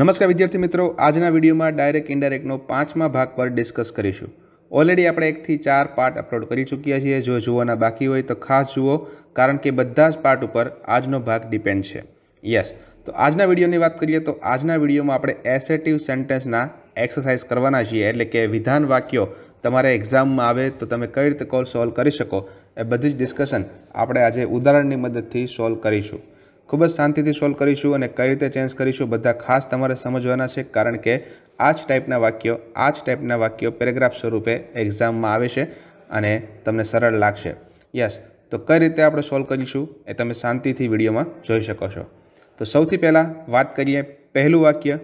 નમસ્કાર વિદ્યાર્થી મિત્રો આજના વિડીયોમાં ડાયરેક્ટ ઇન્ડાયરેક્ટનો પાંચમા ભાગ પર ડિસ્કસ કરીશું ઓલરેડી આપણે એકથી ચાર પાર્ટ અપલોડ કરી ચૂક્યા છીએ જો જોવાના બાકી હોય તો ખાસ જુઓ કારણ કે બધા જ પાર્ટ ઉપર આજનો ભાગ ડિપેન્ડ છે યસ તો આજના વિડીયોની વાત કરીએ તો આજના વિડીયોમાં આપણે એસેટિવ સેન્ટેન્સના એક્સરસાઇઝ કરવાના છીએ એટલે કે વિધાન વાક્યો તમારે એક્ઝામમાં આવે તો તમે કઈ રીતે કોલ સોલ્વ કરી શકો એ બધી જ ડિસ્કશન આપણે આજે ઉદાહરણની મદદથી સોલ્વ કરીશું ખૂબ જ શાંતિથી સોલ્વ કરીશું અને કઈ રીતે ચેન્જ કરીશું બધા ખાસ તમારે સમજવાના છે કારણ કે આ જ ટાઈપના વાક્યો આ જ ટાઈપના વાક્યો પેરેગ્રાફ સ્વરૂપે એક્ઝામમાં આવે છે અને તમને સરળ લાગશે યસ તો કઈ રીતે આપણે સોલ્વ કરીશું એ તમે શાંતિથી વિડીયોમાં જોઈ શકો છો તો સૌથી પહેલાં વાત કરીએ પહેલું વાક્ય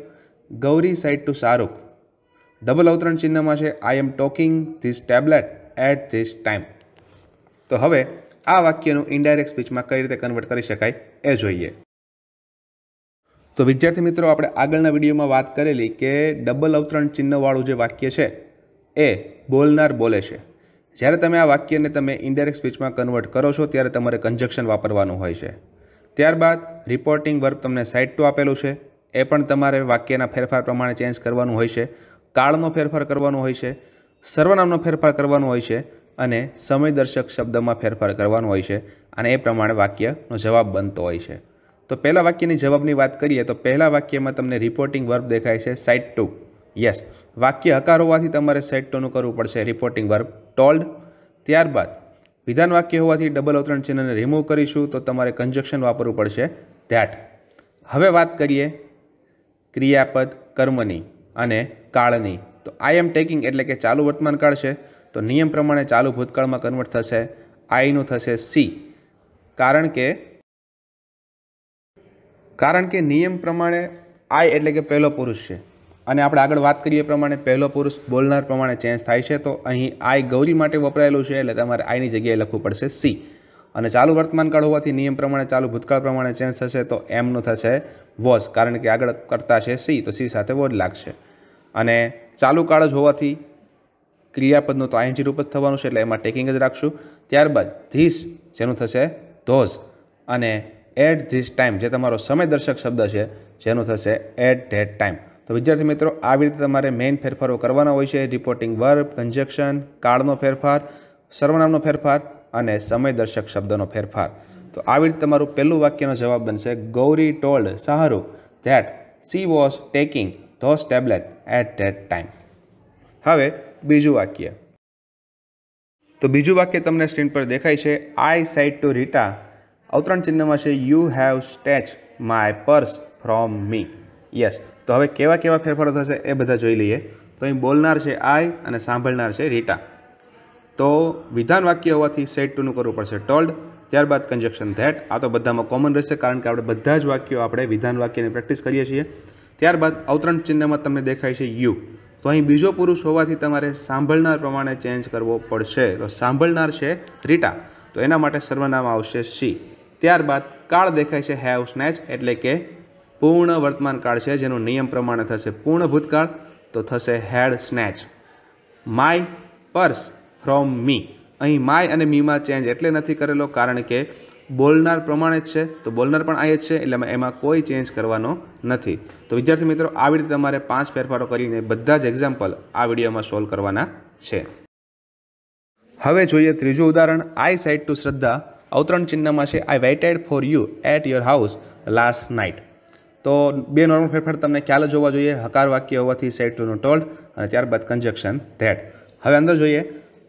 Gauri said to Shahrukh double અવતરણ ચિહ્નમાં છે I am taking this tablet at this time તો હવે આ વાક્યનું ઇન્ડાયરેક્ટ સ્પીચમાં કઈ રીતે કન્વર્ટ કરી શકાય એ જોઈએ તો વિદ્યાર્થી મિત્રો આપણે આગળના વિડીયોમાં વાત કરેલી કે ડબલ અવતરણ ચિહ્નવાળું જે વાક્ય છે એ બોલનાર બોલે છે જ્યારે તમે આ વાક્યને તમે ઇન્ડાયરેક્ટ સ્પીચમાં કન્વર્ટ કરો છો ત્યારે તમારે કન્જક્શન વાપરવાનું હોય છે ત્યારબાદ રિપોર્ટિંગ વર્ક તમને સાઇટ ટુ આપેલું છે એ પણ તમારે વાક્યના ફેરફાર પ્રમાણે ચેન્જ કરવાનું હોય છે કાળનો ફેરફાર કરવાનો હોય છે સર્વનામનો ફેરફાર કરવાનો હોય છે અને સમયદર્શક શબ્દમાં ફેરફાર કરવાનો હોય છે અને એ પ્રમાણે વાક્યનો જવાબ બનતો હોય છે તો પહેલાં વાક્યની જવાબની વાત કરીએ તો પહેલાં વાક્યમાં તમને રિપોર્ટિંગ વર્બ દેખાય છે સાઇટ ટુ યસ વાક્ય હકાર હોવાથી તમારે સાઇટ ટુનું કરવું પડશે રિપોર્ટિંગ વર્બ ટોલ્ડ ત્યારબાદ વિધાન વાક્ય હોવાથી ડબલ અવતરણ ચિહ્નને રિમૂવ કરીશું તો તમારે કન્જક્શન વાપરવું પડશે ધેટ હવે વાત કરીએ ક્રિયાપદ કર્મની અને કાળની તો આઈ એમ ટેકિંગ એટલે કે ચાલુ વર્તમાન કાળ છે તો નિયમ પ્રમાણે ચાલુ ભૂતકાળમાં કન્વર્ટ થશે આઈનું થશે સી કારણ કે કારણ કે નિયમ પ્રમાણે આઈ એટલે કે પહેલો પુરુષ છે અને આપણે આગળ વાત કરીએ પ્રમાણે પહેલો પુરુષ બોલનાર પ્રમાણે ચેન્જ થાય છે તો અહીં આઈ ગૌરી માટે વપરાયેલું છે એટલે તમારે આઈની જગ્યાએ લખવું પડશે સી અને ચાલુ વર્તમાન કાળ હોવાથી નિયમ પ્રમાણે ચાલુ ભૂતકાળ પ્રમાણે ચેન્જ થશે તો એમનું થશે વોઝ કારણ કે આગળ કરતા છે સી તો સી સાથે વોઝ લાગશે અને ચાલુ કાળ જ હોવાથી ક્રિયાપદનું તો આઈએનજી રૂપ જ થવાનું છે એટલે એમાં ટેકિંગ જ રાખશું ત્યારબાદ ધીસ જેનું થશે ધોઝ અને એટ ધીસ ટાઈમ જે તમારો સમય દર્શક શબ્દ છે જેનું થશે એટ ધેટ ટાઈમ તો વિદ્યાર્થી મિત્રો આવી રીતે તમારે મેઇન ફેરફારો કરવાના હોય છે રિપોર્ટિંગ વર્બ કન્જેક્શન કાળનો ફેરફાર સર્વનામનો ફેરફાર અને સમય દર્શક શબ્દનો ફેરફાર તો આવી રીતે તમારું પહેલું વાક્યનો જવાબ બનશે Gauri told Shahrukh that she was taking those tablet at that time હવે બીજું વાક્ય તો બીજું વાક્ય તમને સ્ક્રીન પર દેખાય છે આઈ સાઇડ ટુ રીટા અવતરણ ચિહ્નમાં છે you have snatch my purse from me yes તો હવે કેવા કેવા ફેરફારો થશે એ બધા જોઈ લઈએ તો અહીં બોલનાર છે આઈ અને સાંભળનાર છે રીટા તો વિધાન વાક્ય હોવાથી સેટ ટુનું કરવું પડશે ટોલ્ડ ત્યારબાદ કન્જેક્શન ધેટ આ તો બધામાં કોમન રહેશે કારણ કે આપણે બધા જ વાક્યો આપણે વિધાન વાક્યની પ્રેક્ટિસ કરીએ છીએ ત્યારબાદ અવતરણ ચિહ્નમાં તમને દેખાય છે યુ તો અહીં બીજો પુરુષ હોવાથી તમારે સાંભળનાર પ્રમાણે ચેન્જ કરવો પડશે તો સાંભળનાર છે રીટા તો એના માટે સર્વનામ આવશે સી ત્યારબાદ કાળ દેખાય છે હેવ સ્નેચ એટલે કે પૂર્ણ વર્તમાન કાળ છે જેનો નિયમ પ્રમાણે થશે પૂર્ણ ભૂતકાળ તો થશે had snatch my purse from me અહીં માય અને મીમાં ચેન્જ એટલે નથી કરેલો કારણ કે બોલનાર પ્રમાણે જ છે તો બોલનાર પણ આ જ છે એટલે એમાં કોઈ ચેન્જ કરવાનો નથી તો વિદ્યાર્થી મિત્રો આવી રીતે તમારે પાંચ ફેરફારો કરીને બધા જ એક્ઝામ્પલ આ વિડીયોમાં સોલ્વ કરવાના છે હવે જોઈએ ત્રીજું ઉદાહરણ આઈ સાઇડ ટુ શ્રદ્ધા અવતરણ ચિહ્નમાં છે I waited for you at your house last night તો બે નોર્મલ ફેરફાર તમને ખ્યાલ જ હોવા જોઈએ હકાર વાક્ય હોવાથી સેટ ટુ નો ટોલ્ડ અને ત્યારબાદ કન્જેક્શન ધેટ હવે અંદર જોઈએ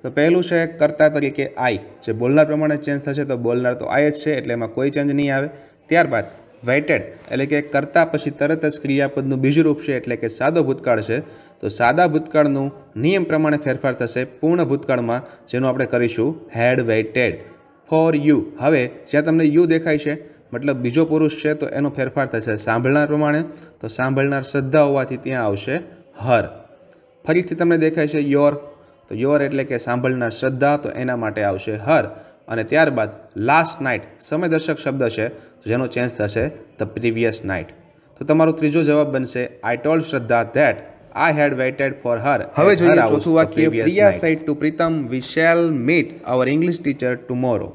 તો પહેલું છે કરતા તરીકે આઈ જે બોલનાર પ્રમાણે ચેન્જ થશે તો બોલનાર તો આઈ જ છે એટલે એમાં કોઈ ચેન્જ નહીં આવે ત્યારબાદ વેઇટેડ એટલે કે કરતા પછી તરત જ ક્રિયાપદનું બીજું રૂપ છે એટલે કે સાદો ભૂતકાળ છે તો સાદા ભૂતકાળનું નિયમ પ્રમાણે ફેરફાર થશે પૂર્ણ ભૂતકાળમાં જેનું આપણે કરીશું હેડ વેઇટેડ ફોર યુ હવે જ્યાં તમને યુ દેખાય છે મતલબ બીજો પુરુષ છે તો એનો ફેરફાર થશે સાંભળનાર પ્રમાણે તો સાંભળનાર શ્રદ્ધા હોવાથી ત્યાં આવશે હર ફરીથી તમને દેખાય છે યોર તો યોર એટલે કે સાંભળનાર શ્રદ્ધા તો એના માટે આવશે હર અને ત્યારબાદ લાસ્ટ નાઇટ સમયદર્શક શબ્દ છે જેનો ચેન્જ થશે ધ પ્રીવિયસ નાઇટ તો તમારો ત્રીજો જવાબ બનશે I told Shraddha that I had waited for her હવે જોઈએ ચોથું વાક્ય Priya said to Pritam we shall meet our English teacher tomorrow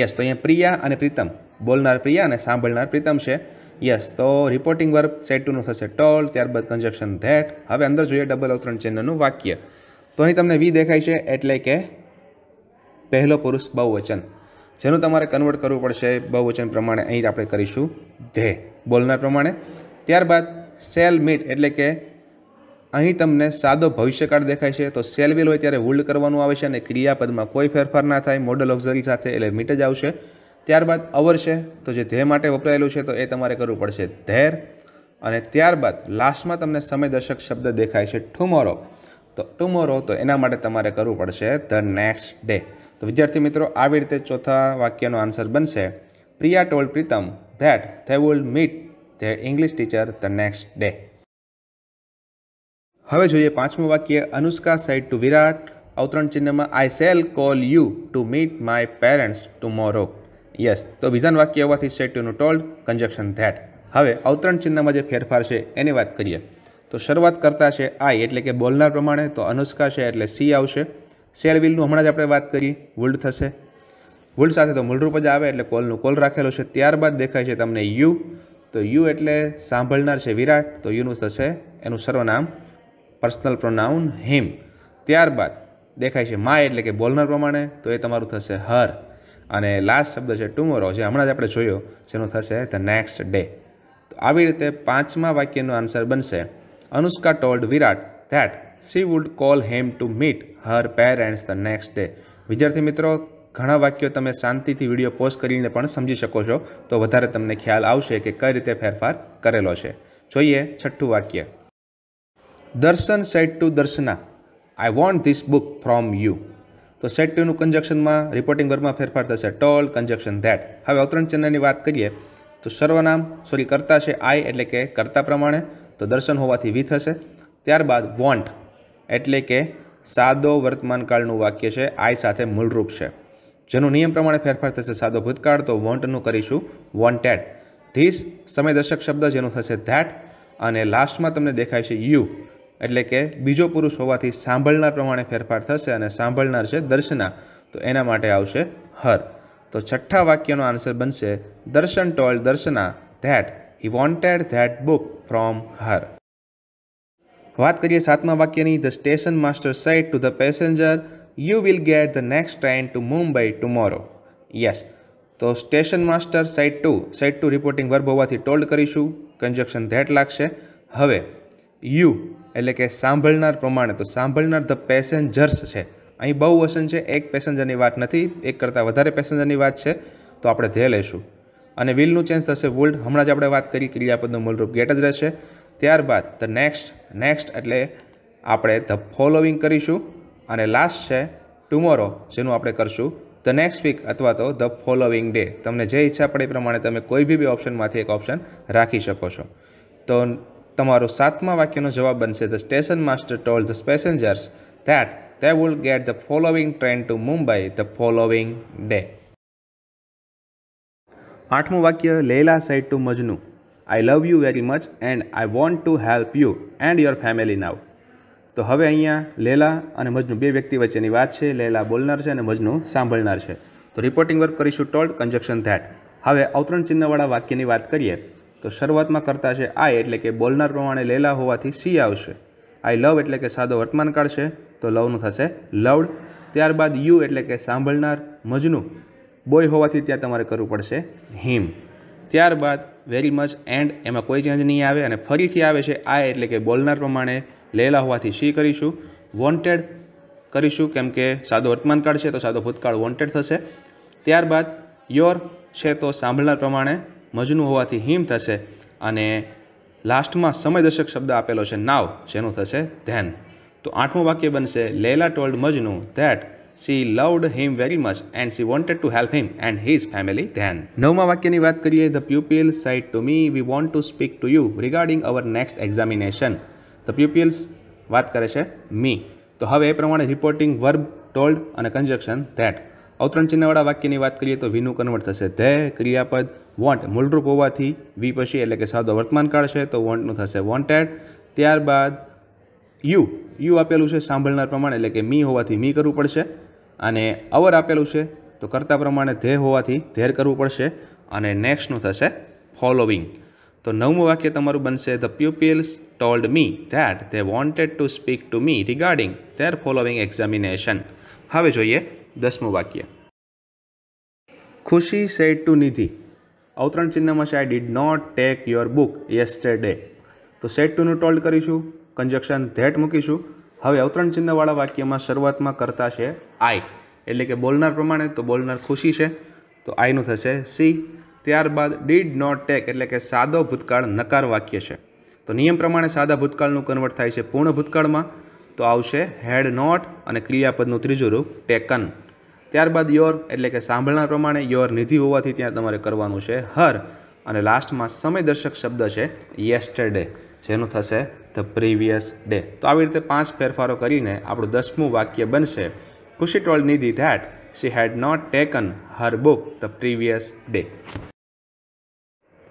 yes તો અહીંયા પ્રિયા અને પ્રીતમ બોલનાર પ્રિયા અને સાંભળનાર પ્રીતમ છે યસ તો રિપોર્ટિંગ વર્બ સેટ ટુનું થશે ટોલ ત્યારબાદ કન્જેક્શન ધેટ હવે અંદર જોઈએ ડબલ અવતરણ ચિહ્નનું વાક્ય તો અહીં તમને વી દેખાય છે એટલે કે પહેલો પુરુષ બહુવચન જેનું તમારે કન્વર્ટ કરવું પડશે બહુવચન પ્રમાણે અહીં આપણે કરીશું ધે બોલનાર પ્રમાણે ત્યારબાદ સેલ મીટ એટલે કે અહીં તમને સાદો ભવિષ્યકાળ દેખાય છે તો સેલ વિલ હોય ત્યારે વુલ્ડ કરવાનું આવે છે અને ક્રિયાપદમાં કોઈ ફેરફાર ના થાય મોડલ ઓક્ઝરી સાથે એટલે મીટ જ આવશે ત્યારબાદ અવર છે તો જે ધ્યેય માટે વપરાયેલું છે તો એ તમારે કરવું પડશે ધેર અને ત્યારબાદ લાસ્ટમાં તમને સમયદર્શક શબ્દ દેખાય છે ઠુમોરો તો ટુમોરો તો એના માટે તમારે કરવું પડશે ધ નેક્સ્ટ ડે તો વિદ્યાર્થી મિત્રો આવી રીતે ચોથા વાક્યનો આન્સર બનશે Priya told Pritam that they will meet their English teacher the next day હવે જોઈએ પાંચમું વાક્ય અનુષ્કા સાઇડ ટુ વિરાટ અવતરણ ચિહ્નમાં I shall call you to meet my parents tomorrow yes તો વિધાન વાક્ય હોવાથી સેટ ટુનું ટોલ્ડ કન્જેક્શન ધેટ હવે અવતરણ ચિહ્નમાં જે ફેરફાર છે એની વાત કરીએ તો શરૂઆત કરતા છે આઈ એટલે કે બોલનાર પ્રમાણે તો અનુષ્કા છે એટલે સી આવશે સેલવિલનું હમણાં જ આપણે વાત કરી વુલ્ડ થશે વુલ્ડ સાથે તો મૂળરૂપ જ આવે એટલે કોલનું કોલ રાખેલો છે ત્યારબાદ દેખાય છે તમને યુ તો યુ એટલે સાંભળનાર છે વિરાટ તો યુનું થશે એનું સર્વનામ પર્સનલ પ્રોનાઉન હિમ ત્યારબાદ દેખાય છે માય એટલે કે બોલનાર પ્રમાણે તો એ તમારું થશે હર અને લાસ્ટ શબ્દ છે ટુમોરો જે હમણાં જ આપણે જોયો જેનું થશે ધ નેક્સ્ટ ડે તો આવી રીતે પાંચમા વાક્યનો આન્સર બનશે Anushka told Virat that she would call him to meet her parents the next day વિદ્યાર્થી મિત્રો ઘણા વાક્યો તમે શાંતિથી વિડીયો પોસ્ટ કરીને પણ સમજી શકો છો તો વધારે તમને ખ્યાલ આવશે કે કઈ રીતે ફેરફાર કરેલો છે જોઈએ છઠ્ઠું વાક્ય Darshan said to Darshana I want this book from you તો સેટ ટુનું કન્જક્શનમાં રિપોર્ટિંગ વર્બમાં ફેરફાર થશે ટોલ કન્જક્શન ધેટ હવે અવતરણ ચિહ્નની વાત કરીએ તો સર્વનામ સોરી કરતા છે આઈ એટલે કે કરતા પ્રમાણે તો દર્શન હોવાથી વી થશે ત્યારબાદ વોન્ટ એટલે કે સાદો વર્તમાનકાળનું વાક્ય છે આઈ સાથે મૂળરૂપ છે જેનો નિયમ પ્રમાણે ફેરફાર થશે સાદો ભૂતકાળ તો વોન્ટનું કરીશું વોન્ટેડ ધીસ સમયદર્શક શબ્દ જેનું થશે ધેટ અને લાસ્ટમાં તમને દેખાય છે યુ એટલે કે બીજો પુરુષ હોવાથી સાંભળનાર પ્રમાણે ફેરફાર થશે અને સાંભળનાર છે દર્શના તો એના માટે આવશે હર તો છઠ્ઠા વાક્યનો આન્સર બનશે Darshan told Darshana that He wanted that book from her વાત કરીએ સાતમા વાક્યની the station master said to the passenger you will get the next train to Mumbai tomorrow yes તો station master said to said to reporting verb હોવાથી told કરીશું conjunction that લાગશે હવે you એટલે કે સાંભળનાર પ્રમાણે તો સાંભળનાર ધ પેસેન્જર્સ છે અહીં બહુ વસન છે એક પેસેન્જરની વાત નથી એક કરતાં વધારે પેસેન્જરની વાત છે તો આપણે ધ્યેય લઈશું અને વિલનું ચેન્જ થશે વુલ્ડ હમણાં જ આપણે વાત કરી ક્રિયાપદનું મૂળરૂપ ગેટ જ રહેશે ત્યારબાદ ધ નેક્સ્ટ નેક્સ્ટ એટલે આપણે ધ ફોલોવિંગ કરીશું અને લાસ્ટ છે ટુમોરો જેનું આપણે કરશું ધ નેક્સ્ટ વીક અથવા તો ધ ફોલોવિંગ ડે તમને જે ઈચ્છા પડે એ પ્રમાણે તમે કોઈ બી બે ઓપ્શનમાંથી એક ઓપ્શન રાખી શકો છો તો તમારો સાતમા વાક્યનો જવાબ બનશે the station master told the passengers that they will get the following train to Mumbai the following day આઠમું વાક્ય Laila said to Majnu I love you very much and I want to help you and your family now તો હવે અહીંયા લેલા અને મજનુ બે વ્યક્તિ વચ્ચેની વાત છે લેલા બોલનાર છે અને મજનુ સાંભળનાર છે તો રિપોર્ટિંગ વર્ક કરીશું ટોલ્ડ કન્જક્શન ધેટ હવે અવતરણ ચિહ્નવાળા વાક્યની વાત કરીએ તો શરૂઆતમાં કરતા છે આઈ એટલે કે બોલનાર પ્રમાણે લેલા હોવાથી સી આવશે આઈ લવ એટલે કે સાદો વર્તમાનકાળ છે તો લવનું થશે લવડ ત્યારબાદ યુ એટલે કે સાંભળનાર મજનું બોય હોવાથી ત્યાં તમારે કરવું પડશે હિમ ત્યારબાદ વેરી મચ એન્ડ એમાં કોઈ ચેન્જ નહીં આવે અને ફરીથી આવે છે આ એટલે કે બોલનાર પ્રમાણે લેલા હોવાથી શી કરીશું વોન્ટેડ કરીશું કેમ કે સાદો વર્તમાનકાળ છે તો સાદો ભૂતકાળ વોન્ટેડ થશે ત્યારબાદ યોર છે તો સાંભળનાર પ્રમાણે મજનું હોવાથી હિમ થશે અને લાસ્ટમાં સમયદર્શક શબ્દ આપેલો છે નાવ જેનું થશે ધેન તો આઠમું વાક્ય બનશે Laila told Majnu that she loved him very much and she wanted to help him and his family then નવમા વાક્યની વાત કરીએ the pupil said to me we want to speak to you regarding our next examination the pupils વાત કરે છે me તો હવે એ પ્રમાણે રિપોર્ટિંગ વર્બ ટોલ્ડ અને કન્જક્શન ધેટ અવતરણ ચિહ્નવાળા વાક્યની વાત કરીએ તો વીનું કન્વર્ટ થશે ધે ક્રિયાપદ વોન્ટ મૂળરૂપ હોવાથી વી પછી એટલે કે સાદો વર્તમાનકાળ છે તો વોન્ટનું થશે વોન્ટેડ ત્યારબાદ યુ યુ આપેલું છે સાંભળનાર પ્રમાણે એટલે કે મી હોવાથી મી કરવું પડશે અને અવર આપેલું છે તો કરતા પ્રમાણે ધ્યેય હોવાથી ધેર કરવું પડશે અને નેક્સ્ટનું થશે ફોલોવિંગ તો નવમું વાક્ય તમારું બનશે the pupils told me that they wanted to speak to me regarding their following examination હવે જોઈએ દસમું વાક્ય ખુશી સેડ ટુ નિધિ અવતરણ ચિહ્નમાં છે I did not take your book day તો સેટ ટુનું ટોલ્ડ કરીશું કન્જક્શન ધેટ મૂકીશું હવે અવતરણ ચિહ્નવાળા વાક્યમાં શરૂઆતમાં કરતા છે આઈ એટલે કે બોલનાર પ્રમાણે તો બોલનાર ખુશી છે તો આઈનું થશે સી ત્યારબાદ ડીડ નોટ ટેક એટલે કે સાદો ભૂતકાળ નકાર વાક્ય છે તો નિયમ પ્રમાણે સાદા ભૂતકાળનું કન્વર્ટ થાય છે પૂર્ણ ભૂતકાળમાં તો આવશે હેડ નોટ અને ક્રિયાપદનું ત્રીજું રૂપ ટેકન ત્યારબાદ યોર એટલે કે સાંભળનાર પ્રમાણે યોર નિધિ હોવાથી ત્યાં તમારે કરવાનું છે હર અને લાસ્ટમાં સમયદર્શક શબ્દ છે યેસ્ટરડે જેનું થશે ધ પ્રીવિયસ ડે તો આવી રીતે પાંચ ફેરફારો કરીને આપણું દસમું વાક્ય બનશે Khushi told Nidhi that she had not taken her book the previous day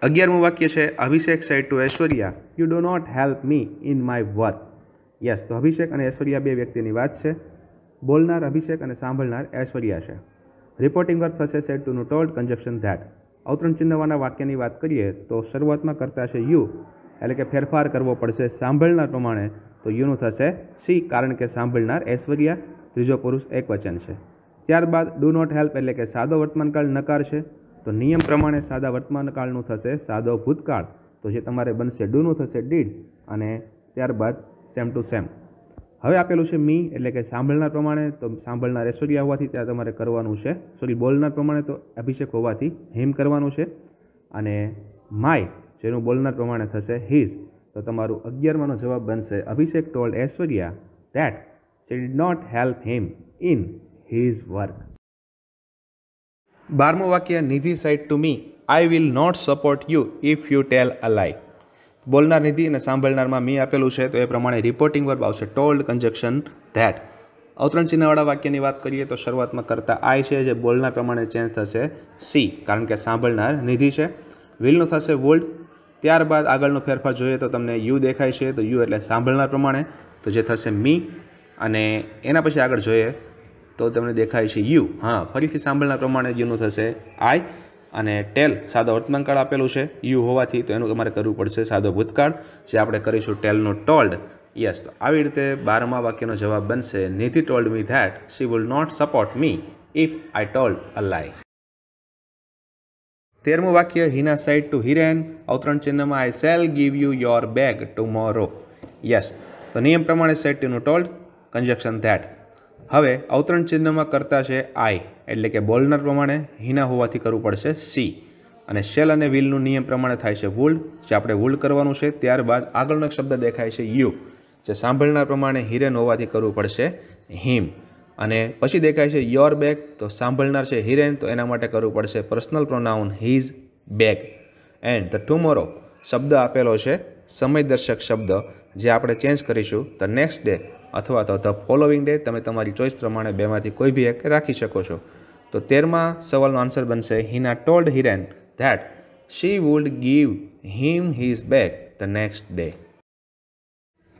અગિયારમું વાક્ય છે Abhishek said to Aishwarya you do not help me in my work yes તો અભિષેક અને ઐશ્વર્યા બે વ્યક્તિની વાત છે બોલનાર અભિષેક અને સાંભળનાર ઐશ્વર્યા છે રિપોર્ટિંગ વર્ક થશે ટુ ટુનું ટોલ્ડ કન્જપ્શન ધેટ અવતરણ ચિહ્નવાના વાક્યની વાત કરીએ તો શરૂઆતમાં કરતા છે યુ એટલે કે ફેરફાર કરવો પડશે સાંભળનાર પ્રમાણે તો યુનું થશે સી કારણ કે સાંભળનાર ઐશ્વર્યા ત્રીજો પુરુષ એક વચન છે ત્યારબાદ ડુ નોટ હેલ્પ એટલે કે સાદો વર્તમાનકાળ નકાર છે તો નિયમ પ્રમાણે સાદા વર્તમાનકાળનું થશે સાદો ભૂતકાળ તો જે તમારે બનશે ડુનું થશે ડીડ અને ત્યારબાદ સેમ ટુ સેમ હવે આપેલું છે મી એટલે કે સાંભળનાર પ્રમાણે તો સાંભળનાર ઐશ્વર્યા હોવાથી ત્યાં તમારે કરવાનું છે સોરી બોલનાર પ્રમાણે તો અભિષેક હોવાથી હેમ કરવાનું છે અને માય જેનું બોલના પ્રમાણે થશે હિઝ તો તમારું અગિયારમાંનો જવાબ બનશે Abhishek told Aishwarya that she did not help him in his work બારમું વાક્ય Nidhi said to me I will not support you if you tell a lie બોલનાર નિધિ અને સાંભળનારમાં મી આપેલું છે તો એ પ્રમાણે રિપોર્ટિંગ વર્બ આવશે ટોલ્ડ કન્જેક્શન ધેટ અવતરણ ચિહ્નવાળા વાક્યની વાત કરીએ તો શરૂઆતમાં કરતા આઈ છે જે બોલના પ્રમાણે ચેન્જ થશે સી કારણ કે સાંભળનાર નિધિ છે વિલનું થશે વોલ્ડ ત્યારબાદ આગળનો ફેરફાર જોઈએ તો તમને યુ દેખાય છે તો યુ એટલે સાંભળનાર પ્રમાણે તો જે થશે મી અને એના પછી આગળ જોઈએ તો તમને દેખાય છે યુ હા ફરીથી સાંભળનાર પ્રમાણે યુનું થશે આઈ અને ટેલ સાદો વર્તમાનકાળ આપેલું છે યુ હોવાથી તો એનું તમારે કરવું પડશે સાદો ભૂતકાળ જે આપણે કરીશું ટેલનો ટોલ્ડ યસ તો આવી રીતે બારમા વાક્યનો જવાબ બનશે Nidhi told me that she would not support me if I told a lie તેરમું વાક્ય હિના સાઇડ ટુ હિરેન અવતરણ ચિહ્નમાં I shall give you your bag tomorrow yes તો નિયમ પ્રમાણે સેટ ટુનું ટોલ્ડ કન્જક્શન ધેટ હવે અવતરણ ચિહ્નમાં કરતા છે આઈ એટલે કે બોલનર પ્રમાણે હિના હોવાથી કરવું પડશે સી અને શેલ અને વિલનું નિયમ પ્રમાણે થાય છે વુલ્ડ જે આપણે વુલ્ડ કરવાનું છે ત્યારબાદ આગળનો એક શબ્દ દેખાય છે યુ જે સાંભળનાર પ્રમાણે હિરેન હોવાથી કરવું પડશે હિમ અને પછી દેખાય છે યોર બેગ તો સાંભળનાર છે હિરેન તો એના માટે કરવું પડશે personal pronoun his bag and the tomorrow શબ્દ આપેલો છે સમયદર્શક શબ્દ જે આપણે ચેન્જ કરીશું ધ નેક્સ્ટ ડે અથવા તો ધ ફોલોવિંગ ડે તમે તમારી ચોઈસ પ્રમાણે બેમાંથી કોઈ બી એક રાખી શકો છો તો તેરમાં સવાલનો આન્સર બનશે Hina told Hiren that she would give him his bag the next day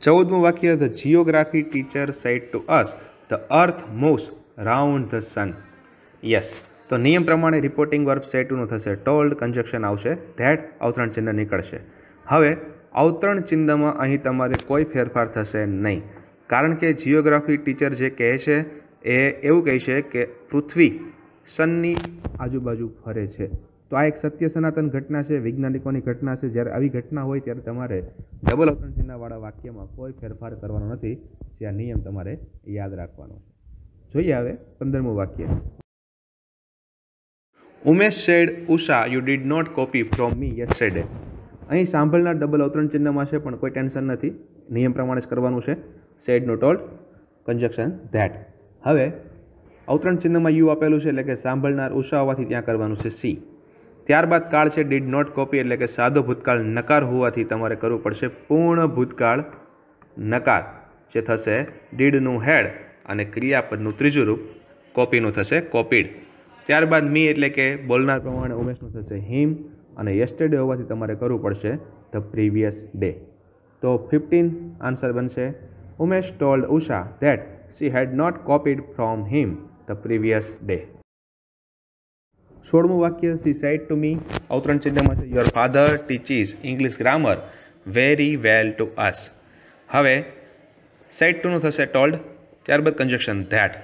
ચૌદમું વાક્ય the geography teacher said to us the earth moves round the sun yes તો નિયમ પ્રમાણે રિપોર્ટિંગ વર્બ સેટ થશે ટોલ્ડ કન્જક્શન આવશે ધેટ અવતરણ ચિહ્ન નીકળશે હવે અવતરણ ચિહ્નમાં અહીં તમારે કોઈ ફેરફાર થશે નહીં કારણ કે જિયોગ્રાફી ટીચર જે કહે છે એ એવું કહે છે કે પૃથ્વી સનની આજુબાજુ ફરે છે તો આ એક સત્ય સનાતન ઘટના છે વૈજ્ઞાનિકોની ઘટના છે જ્યારે આવી ઘટના હોય ત્યારે તમારે ડબલ અવતરણ ચિહ્નવાળા વાક્યમાં કોઈ ફેરફાર કરવાનો નથી જે આ નિયમ તમારે યાદ રાખવાનો છે જોઈએ હવે પંદરમું વાક્ય Umesh said Usha you did not copy from me yesterday અહીં સાંભળનાર ડબલ અવતરણ ચિહ્નમાં છે પણ કોઈ ટેન્શન નથી નિયમ પ્રમાણે જ કરવાનું છે સેડ નો ટોલ્ડ કન્જક્શન ધેટ હવે અવતરણ ચિહ્નમાં યુ આપેલું છે એટલે કે સાંભળનાર ઉષા હોવાથી ત્યાં કરવાનું છે સી ત્યારબાદ કાળ છે ડીડ નોટ કોપી એટલે કે સાદો ભૂતકાળ નકાર હોવાથી તમારે કરવું પડશે પૂર્ણ ભૂતકાળ નકાર જે થશે ડીડનું હેડ અને ક્રિયાપદનું ત્રીજું રૂપ કોપીનું થશે કોપીડ ત્યારબાદ મી એટલે કે બોલનાર પ્રમાણે ઉમેશનું થશે હિમ અને યસ્ટરડે હોવાથી તમારે કરવું પડશે ધ પ્રીવિયસ ડે તો ફિફ્ટીન આન્સર બનશે Umesh told Usha that she had not copied from him the previous day સોળમું વાક્ય સી સાઇડ ટુ મી અવતરણ ચિહ્નમાં છે your father teaches English grammar very well to us હવે સાઇડ ટુનું થશે ટોલ્ડ ત્યારબાદ કન્જક્શન ધેટ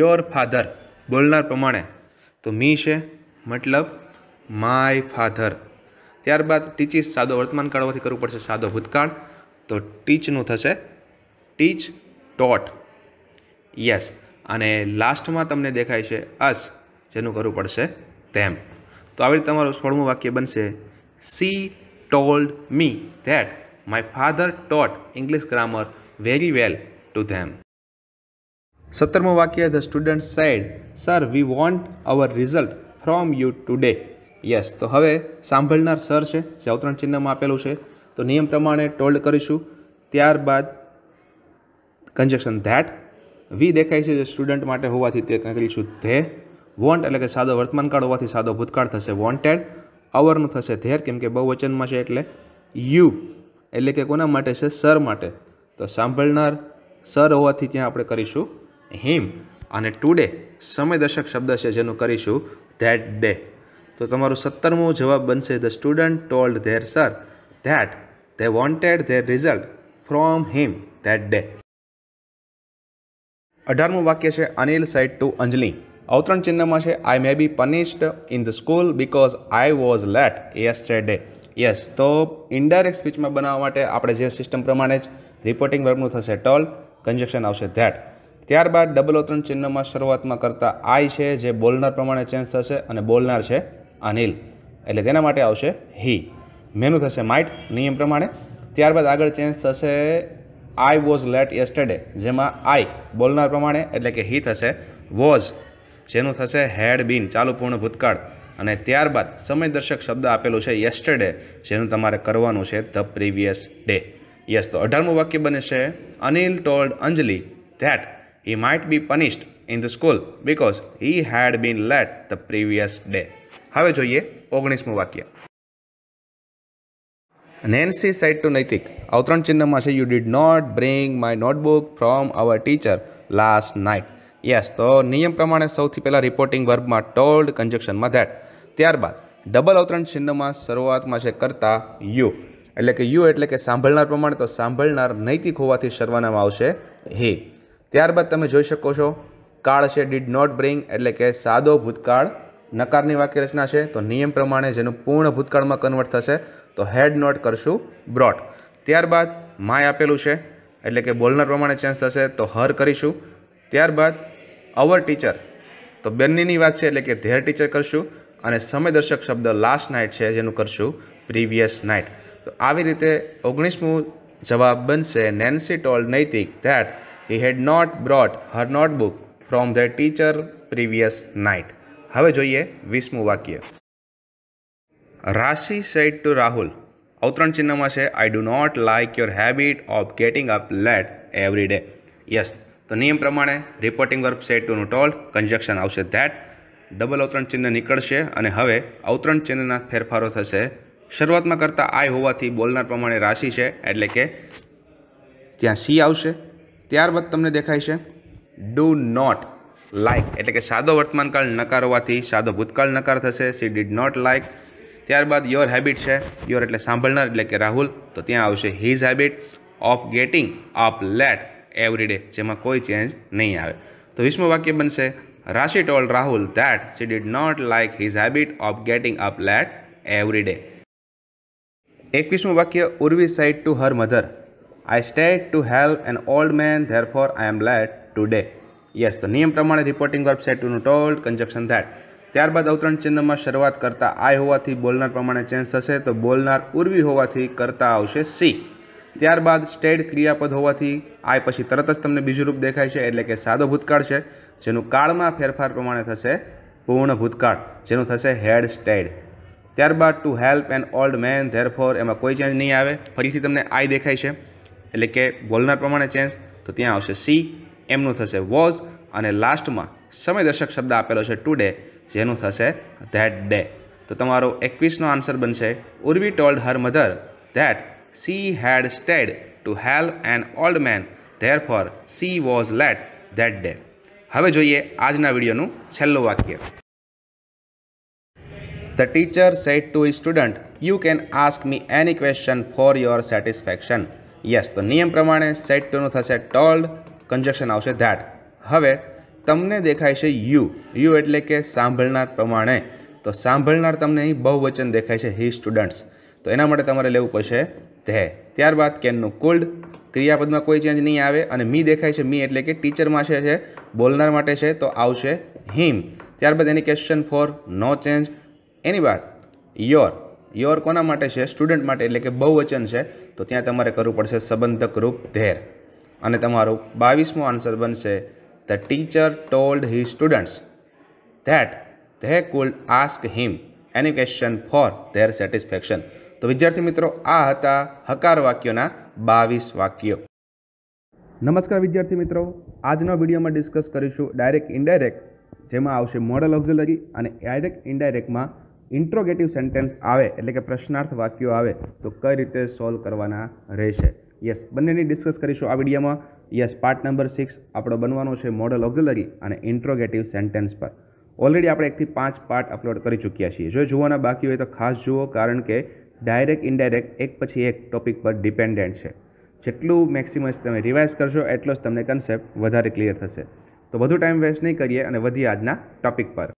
યોર ફાધર બોલનાર પ્રમાણે તો મી છે મતલબ માય ફાધર ત્યારબાદ ટીચીસ સાદો વર્તમાન કાળવાથી કરવું પડશે સાદો ભૂતકાળ તો ટીચનું થશે ટીચ ટોટ યસ અને લાસ્ટમાં તમને દેખાય છે અસ જેનું કરવું પડશે તેમ તો આવી રીતે તમારું સોળમું વાક્ય બનશે she told me that my father taught English grammar very well to them સત્તરમું વાક્ય the student said sir we want our result from you today yes તો હવે સાંભળનાર સર છે જે અવતરણ ચિહ્નમાં આપેલું છે તો નિયમ પ્રમાણે ટોલ્ડ કરીશું ત્યારબાદ કન્જેક્શન ધેટ વી દેખાય છે જે સ્ટુડન્ટ માટે હોવાથી તે કરીશું ધે વોન્ટ એટલે કે સાદો વર્તમાનકાળ હોવાથી સાદો ભૂતકાળ થશે વોન્ટેડ અવરનું થશે ધેર કેમ કે બહુવચનમાં છે એટલે યુ એટલે કે કોના માટે છે સર માટે તો સાંભળનાર સર હોવાથી ત્યાં આપણે કરીશું હિમ અને ટુડે સમયદર્શક શબ્દ છે જેનું કરીશું ધેટ ડે તો તમારો સત્તરમો જવાબ બનશે the student told their sir that they wanted their result from him that day અઢારમું વાક્ય છે અનિલ સાઇડ ટુ અંજલી અવતરણ ચિહ્નમાં છે I may be punished in the school because I was late day yes તો ઇન્ડાયરેક્ટ સ્પીચમાં બનાવવા માટે આપણે જે સિસ્ટમ પ્રમાણે જ રિપોર્ટિંગ વર્બનું થશે ટોલ કન્જેક્શન આવશે ધેટ ત્યારબાદ ડબલ અવતરણ ચિહ્નમાં શરૂઆતમાં કરતા આઈ છે જે બોલનાર પ્રમાણે ચેન્જ થશે અને બોલનાર છે અનિલ એટલે તેના માટે આવશે હી મેનુ થશે માઇટ નિયમ પ્રમાણે ત્યારબાદ આગળ ચેન્જ થશે આઈ વોઝ લેટ યસ્ટરડે જેમાં આઈ બોલનાર પ્રમાણે એટલે કે હી થશે વોઝ જેનું થશે હેડ બીન ચાલુપૂર્ણ ભૂતકાળ અને ત્યારબાદ સમયદર્શક શબ્દ આપેલું છે યસ્ટરડે જેનું તમારે કરવાનું છે ધ પ્રીવિયસ ડે યસ તો અઢારમું વાક્ય બને છે Anil told Anjali that he might be punished in the school because he had been late the previous day હવે જોઈએ ઓગણીસમું વાક્ય નેન્સી સાઇડ ટુ નૈતિક અવતરણ ચિહ્નમાં છે you did not bring my notebook from our teacher last night yes તો નિયમ પ્રમાણે સૌથી પહેલાં રિપોર્ટિંગ વર્બમાં ટોલ્ડ કન્જેક્શનમાં ધેટ ત્યારબાદ ડબલ અવતરણ ચિહ્નમાં શરૂઆતમાં છે કરતા યુ એટલે કે યુ એટલે કે સાંભળનાર પ્રમાણે તો સાંભળનાર નૈતિક હોવાથી સરવાનામાં આવશે હે ત્યારબાદ તમે જોઈ શકો છો કાળ છે ડીડ નોટ બ્રિંગ એટલે કે સાદો ભૂતકાળ નકારની વાક્ય રચના છે તો નિયમ પ્રમાણે જેનું પૂર્ણ ભૂતકાળમાં કન્વર્ટ થશે તો હેડ નોટ કરશું બ્રોટ ત્યારબાદ માય આપેલું છે એટલે કે બોલનાર પ્રમાણે ચેન્જ થશે તો હર કરીશું ત્યારબાદ અવર ટીચર તો બંનેની વાત છે એટલે કે ધેર ટીચર કરશું અને સમયદર્શક શબ્દ લાસ્ટ નાઇટ છે જેનું કરશું પ્રીવિયસ નાઇટ તો આવી રીતે ઓગણીસમું જવાબ બનશે Nancy told Naitik that he had not brought her notebook from the teacher previous night હવે જોઈએ વીસમું વાક્ય રાશિ સેડ ટુ રાહુલ અવતરણ ચિહ્નમાં છે I do not like your habit of getting up late every day yes તો નિયમ પ્રમાણે રિપોર્ટિંગ વર્ક સેટ ટુનું ટોલ કન્જક્શન આવશે ધેટ ડબલ અવતરણ ચિહ્ન નીકળશે અને હવે અવતરણ ચિહ્નના ફેરફારો થશે શરૂઆતમાં કરતાં આય હોવાથી બોલનાર પ્રમાણે રાશિ છે એટલે કે ત્યાં સી આવશે ત્યારબાદ તમને દેખાય છે ડુ નોટ લાઇક એટલે કે સાદો વર્તમાનકાળ નકાર હોવાથી સાદો ભૂતકાળ નકાર થશે સી ડીડ નોટ લાઇક ત્યારબાદ યોર હેબિટ છે યોર એટલે સાંભળનાર એટલે કે રાહુલ તો ત્યાં આવશે his habit of getting up late every day જેમાં કોઈ ચેન્જ નહીં આવે તો વીસમું વાક્ય બનશે Rashi told Rahul that she did not like his habit of getting up late every day એકવીસમું વાક્ય Urvi said to her mother I stayed to help an old man there for I am late today yes તો નિયમ પ્રમાણે reporting verb said ટુનું told conjunction that ત્યારબાદ અવતરણ ચિહ્નમાં શરૂઆત કરતા આઈ હોવાથી બોલનાર પ્રમાણે ચેન્જ થશે તો બોલનાર ઉર્વી હોવાથી કરતા આવશે સી ત્યારબાદ સ્ટેડ ક્રિયાપદ હોવાથી આય પછી તરત જ તમને બીજું રૂપ દેખાય છે એટલે કે સાદો ભૂતકાળ છે જેનું કાળમાં ફેરફાર પ્રમાણે થશે પૂર્ણ ભૂતકાળ જેનું થશે હેડ સ્ટેડ ત્યારબાદ to help an old man there for એમાં કોઈ ચેન્જ નહીં આવે ફરીથી તમને આઈ દેખાય છે એટલે કે બોલનાર પ્રમાણે ચેન્જ તો ત્યાં આવશે સી એમનું થશે વોઝ અને લાસ્ટમાં સમયદર્શક શબ્દ આપેલો છે ટુડે જેનું થશે ધેટ ડે તો તમારો એકવીસનો આન્સર બનશે Urvi told her mother that She had stayed to help an old man. Therefore, she was late that day. હવે જોઈએ આજના વિડીયોનું છેલ્લું વાક્ય The teacher said to a student, You can ask me any question for your satisfaction. Yes તો નિયમ પ્રમાણે said ટુનું થશે ટોલ્ડ કન્જક્શન આવશે ધેટ હવે તમને દેખાય છે યુ યુ એટલે કે સાંભળનાર પ્રમાણે તો સાંભળનાર તમને અહીં બહુવચન દેખાય છે હી સ્ટુડન્ટ્સ તો એના માટે તમારે લેવું પડશે ધે ત્યારબાદ કેનનું કુલ્ડ ક્રિયાપદમાં કોઈ ચેન્જ નહીં આવે અને મી દેખાય છે મી એટલે કે ટીચરમાં છે બોલનાર માટે છે તો આવશે હિમ ત્યારબાદ any question for no change એની વાત યોર યોર કોના માટે છે સ્ટુડન્ટ માટે એટલે કે બહુવચન છે તો ત્યાં તમારે કરવું પડશે સંબંધક રૂપ ધેર અને તમારું બાવીસમો આન્સર બનશે the teacher told he students that they could ask him any question for their satisfaction તો વિદ્યાર્થી મિત્રો આ હતા હકાર વાક્યોના બાવીસ વાક્યો નમસ્કાર વિદ્યાર્થી મિત્રો આજના વિડીયોમાં ડિસ્કસ કરીશું ડાયરેક્ટ ઇન્ડાયરેક્ટ જેમાં આવશે મોડલ ઓક્ઝિલરી અને ડાયરેક્ટ ઇન્ડાયરેક્ટમાં ઇન્ટ્રોગેટિવ સેન્ટેન્સ આવે એટલે કે પ્રશ્નાર્થ વાક્યો આવે તો કઈ રીતે સોલ્વ કરવાના રહેશે યસ બંનેની ડિસ્કસ કરીશું આ વિડીયોમાં યસ પાર્ટ નંબર સિક્સ આપણો બનવાનો છે મોડલ ઓક્ઝિલરી અને ઇન્ટ્રોગેટિવ સેન્ટેન્સ પર ઓલરેડી આપણે એકથી પાંચ પાર્ટ અપલોડ કરી ચૂક્યા છીએ જો જોવાના બાકી હોય તો ખાસ જુઓ કારણ કે ડાયરેક્ટ ઇનડાયરેક્ટ એક પછી એક ટોપિક પર ડિપેન્ડન્ટ છે જેટલું મેક્સિમમ તમે રિવાઇઝ કરશો એટલો જ તમને કન્સેપ્ટ વધારે ક્લિયર થશે તો વધુ ટાઈમ વેસ્ટ નહીં કરીએ અને વધીએ આજના ટોપિક પર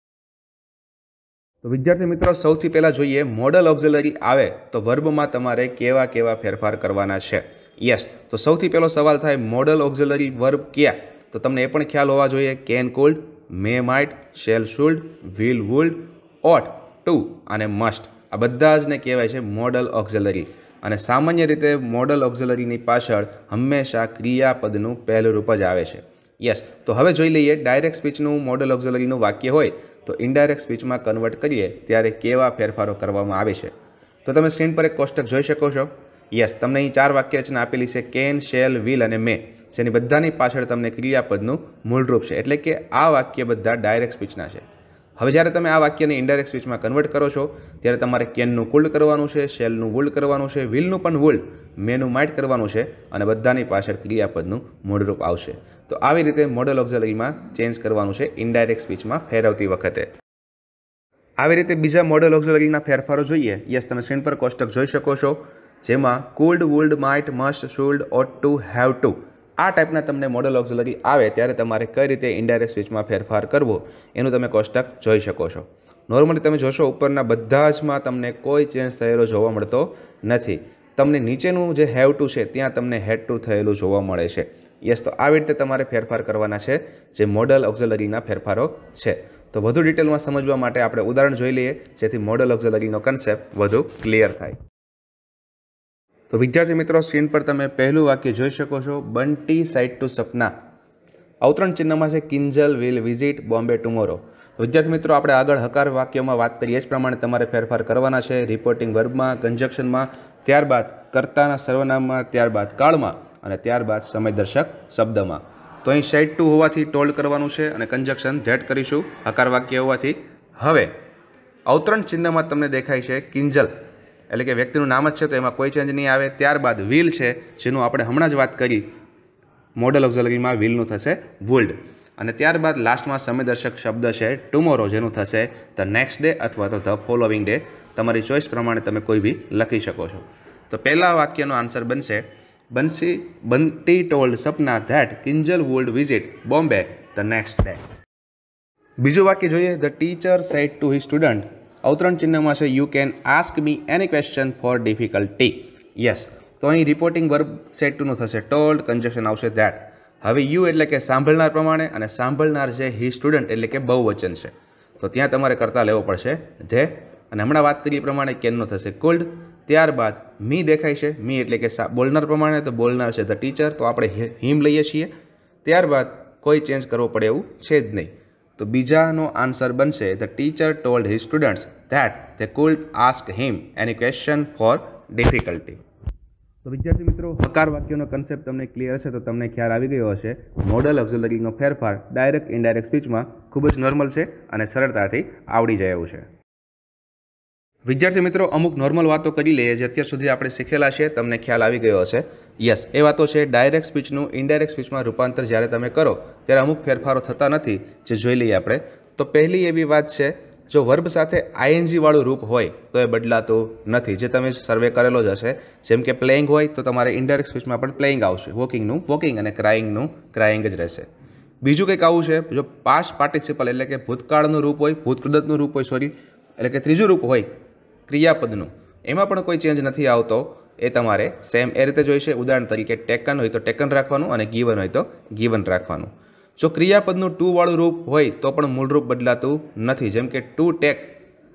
તો વિદ્યાર્થી મિત્રો સૌથી પહેલાં જોઈએ મોડલ ઓબ્ઝલરી આવે તો વર્બમાં તમારે કેવા કેવા ફેરફાર કરવાના છે યસ તો સૌથી પહેલો સવાલ થાય મોડલ ઓબ્ઝલરી વર્બ ક્યાં તો તમને એ પણ ખ્યાલ હોવા જોઈએ can could may might shall should will would ought to અને મસ્ટ આ બધા જને કહેવાય છે મોડલ ઓક્ઝલરી અને સામાન્ય રીતે મોડલ ઓક્ઝલરીની પાછળ હંમેશા ક્રિયાપદનું પહેલું રૂપ જ આવે છે યસ તો હવે જોઈ લઈએ ડાયરેક્ટ સ્પીચનું મોડલ ઓક્ઝલરીનું વાક્ય હોય તો ઇનડાયરેક્ટ સ્પીચમાં કન્વર્ટ કરીએ ત્યારે કેવા ફેરફારો કરવામાં આવે છે તો તમે સ્ક્રીન પર એક કોષ્ટક જોઈ શકો છો યસ તમને અહીં ચાર વાક્ય રચના આપેલી છે કેન શેલ વિલ અને મે જેની બધાની પાછળ તમને ક્રિયાપદનું મૂળરૂપ છે એટલે કે આ વાક્ય બધા ડાયરેક્ટ સ્પીચના છે હવે જ્યારે તમે આ વાક્યને ઇન્ડાયરેક્ટ સ્પીચમાં કન્વર્ટ કરો છો ત્યારે તમારે કેનનું કુલ્ડ કરવાનું છે શેલનું વુલ્ડ કરવાનું છે વિલનું પણ વુલ્ડ મેનું માઇટ કરવાનું છે અને બધાની પાછળ ક્રિયાપદનું મૂળરૂપ આવશે તો આવી રીતે મોડલ ઓક્ઝલરીમાં ચેન્જ કરવાનું છે ઇન્ડાયરેક્ટ સ્પીચમાં ફેરવતી વખતે આવી રીતે બીજા મોડલ ઓક્ઝલરીના ફેરફારો જોઈએ યસ તમે સ્ક્રીન પર કોષ્ટક જોઈ શકો છો જેમાં could would might must should ought to have to આ ટાઈપના તમને મોડલ ઓક્ઝલરી આવે ત્યારે તમારે કઈ રીતે ઇન્ડાયરેક્ટ સ્વિચમાં ફેરફાર કરવો એનું તમે કોષ્ટક જોઈ શકો છો નોર્મલી તમે જોશો ઉપરના બધા જમાં તમને કોઈ ચેન્જ થયેલો જોવા મળતો નથી તમને નીચેનું જે હેવ ટુ છે ત્યાં તમને હેડ ટુ થયેલું જોવા મળે છે યસ તો આવી રીતે તમારે ફેરફાર કરવાના છે જે મોડલ ઓક્ઝલરીના ફેરફારો છે તો વધુ ડિટેલમાં સમજવા માટે આપણે ઉદાહરણ જોઈ લઈએ જેથી મોડલ ઓક્ઝલરીનો કન્સેપ્ટ વધુ ક્લિયર થાય તો વિદ્યાર્થી મિત્રો સ્ક્રીન પર તમે પહેલું વાક્ય જોઈ શકો છો બંટી સાઇટ ટુ સપના અવતરણ ચિહ્નમાં છે Kinjal will visit Bombay tomorrow વિદ્યાર્થી મિત્રો આપણે આગળ હકાર વાક્યોમાં વાત કરીએ એ જ પ્રમાણે તમારે ફેરફાર કરવાના છે રિપોર્ટિંગ વર્ગમાં કન્જક્શનમાં ત્યારબાદ કર્તાના સર્વનામમાં ત્યારબાદ કાળમાં અને ત્યારબાદ સમયદર્શક શબ્દમાં તો અહીં સાઇડ ટુ હોવાથી ટોલ્ડ કરવાનું છે અને કન્જક્શન ઝેડ કરીશું હકાર વાક્ય હોવાથી હવે અવતરણ ચિહ્નમાં તમને દેખાય છે કિંજલ એટલે કે વ્યક્તિનું નામ જ છે તો એમાં કોઈ ચેન્જ નહીં આવે ત્યારબાદ વ્હીલ છે જેનું આપણે હમણાં જ વાત કરી મોડલ ઓક્ઝલરીમાં વ્હીલનું થશે વુલ્ડ અને ત્યારબાદ લાસ્ટમાં સમયદર્શક શબ્દ છે ટુમોરો જેનું થશે ધ નેક્સ્ટ ડે અથવા તો ધ ફોલોવિંગ ડે તમારી ચોઈસ પ્રમાણે તમે કોઈ બી લખી શકો છો તો પહેલાં વાક્યનો આન્સર બનશે Bansi Bunty told Sapna that Kinjal would visit Bombay the next day બીજું વાક્ય જોઈએ the teacher said to he student અવતરણ ચિહ્નમાં છે you can ask me any question for difficulty yes તો અહીં રિપોર્ટિંગ વર્બ સેટ ટુનું થશે ટોલ્ડ કન્જક્શન આવશે ધેટ હવે યુ એટલે કે સાંભળનાર પ્રમાણે અને સાંભળનાર છે હી સ્ટુડન્ટ એટલે કે બહુવચન છે તો ત્યાં તમારે કરતા લેવો પડશે ધે અને હમણાં વાત કરીએ પ્રમાણે કેનનો થશે કોલ્ડ ત્યારબાદ મી દેખાય છે મી એટલે કે બોલનાર પ્રમાણે તો બોલનાર છે ધ ટીચર તો આપણે હિમ લઈએ છીએ ત્યારબાદ કોઈ ચેન્જ કરવો પડે એવું છે જ નહીં તો બીજાનો આન્સર બનશે the teacher told he students that they could ask him any question for difficulty તો વિદ્યાર્થી મિત્રો હકાર વાક્યોનો કન્સેપ્ટ તમને ક્લિયર હશે તો તમને ખ્યાલ આવી ગયો હશે મોડલ ઓક્ઝોલોગીનો ફેરફાર ડાયરેક્ટ ઇનડાયરેક્ટ સ્પીચમાં ખૂબ જ નોર્મલ છે અને સરળતાથી આવડી જાય એવું છે વિદ્યાર્થી મિત્રો અમુક નોર્મલ વાતો કરી લઈએ જે અત્યાર સુધી આપણે શીખેલા છે તમને ખ્યાલ આવી ગયો હશે યસ એ વાતો છે ડાયરેક્ટ સ્પીચનું ઇનડાયરેક્ટ સ્પીચમાં રૂપાંતર જ્યારે તમે કરો ત્યારે અમુક ફેરફારો થતા નથી જે જોઈ લઈએ આપણે તો પહેલી એવી વાત છે જો વર્બ સાથે આઈએનજીવાળું રૂપ હોય તો એ બદલાતું નથી જે તમે સર્વે કરેલો જ હશે જેમ કે પ્લેઇંગ હોય તો તમારે ઇનડાયરેક્ટ સ્પીચમાં પણ પ્લેઇંગ આવશે વોકિંગનું વોકિંગ અને ક્રાઇંગનું ક્રાઇંગ જ રહેશે બીજું કંઈક આવું છે જો પાસ પાર્ટિસિપલ એટલે કે ભૂતકાળનું રૂપ હોય ભૂતકૃદતનું રૂપ હોય સોરી એટલે કે ત્રીજું રૂપ હોય ક્રિયાપદનું એમાં પણ કોઈ ચેન્જ નથી આવતો એ તમારે સેમ એ રીતે જોઈશે ઉદાહરણ તરીકે ટેકન હોય તો ટેકન રાખવાનું અને ગીવન હોય તો ગીવન રાખવાનું જો ક્રિયાપદનું ટુવાળું રૂપ હોય તો પણ મૂળરૂપ બદલાતું નથી જેમ કે ટુ ટેક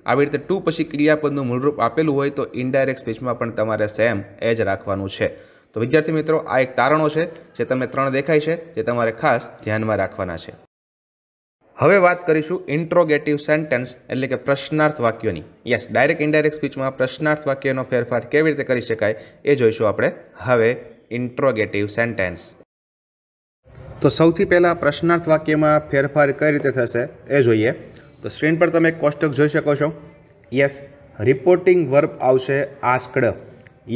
આવી રીતે ટુ પછી ક્રિયાપદનું મૂળરૂપ આપેલું હોય તો ઇનડાયરેક્ટ સ્પીચમાં પણ તમારે સેમ એ જ રાખવાનું છે તો વિદ્યાર્થી મિત્રો આ એક તારણો છે જે તમને ત્રણ દેખાય છે જે તમારે ખાસ ધ્યાનમાં રાખવાના છે હવે વાત કરીશું ઇન્ટ્રોગેટિવ સેન્ટેન્સ એટલે કે પ્રશ્નાર્થ વાક્યોની યસ ડાયરેક્ટ ઇન્ડાયરેક્ટ સ્પીચમાં પ્રશ્નાર્થ વાક્યનો ફેરફાર કેવી રીતે કરી શકાય એ જોઈશું આપણે હવે ઇન્ટ્રોગેટિવ સેન્ટેન્સ તો સૌથી પહેલાં પ્રશ્નાર્થ વાક્યમાં ફેરફાર કઈ રીતે થશે એ જોઈએ તો સ્ક્રીન પર તમે કોષ્ટક જોઈ શકો છો યસ રિપોર્ટિંગ વર્બ આવશે આસ્કડ